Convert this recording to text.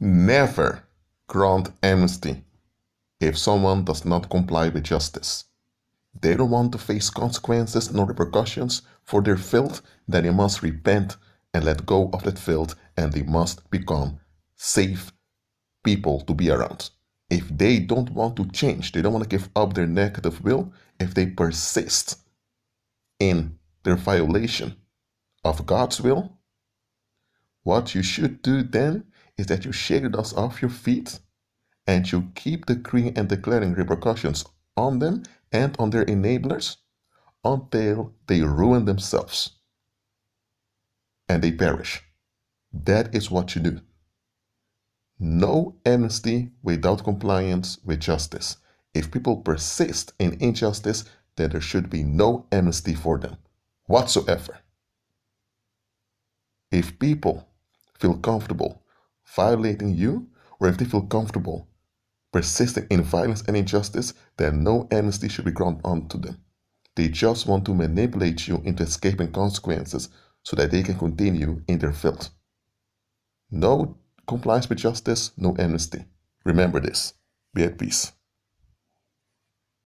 never grant amnesty if someone does not comply with justice. They don't want to face consequences nor repercussions for their filth, then they must repent and let go of that filth and they must become safe people to be around. If they don't want to change, they don't want to give up their negative will, if they persist in their violation of God's will, what you should do then is that you shake the dust off your feet and you keep decreeing and declaring repercussions on them and on their enablers until they ruin themselves and they perish. That is what you do. No amnesty without compliance with justice. If people persist in injustice, then there should be no amnesty for them whatsoever. If people feel comfortable violating you, or if they feel comfortable persisting in violence and injustice, then no amnesty should be granted unto them. They just want to manipulate you into escaping consequences so that they can continue in their filth. No compliance with justice, no amnesty. Remember this. Be at peace.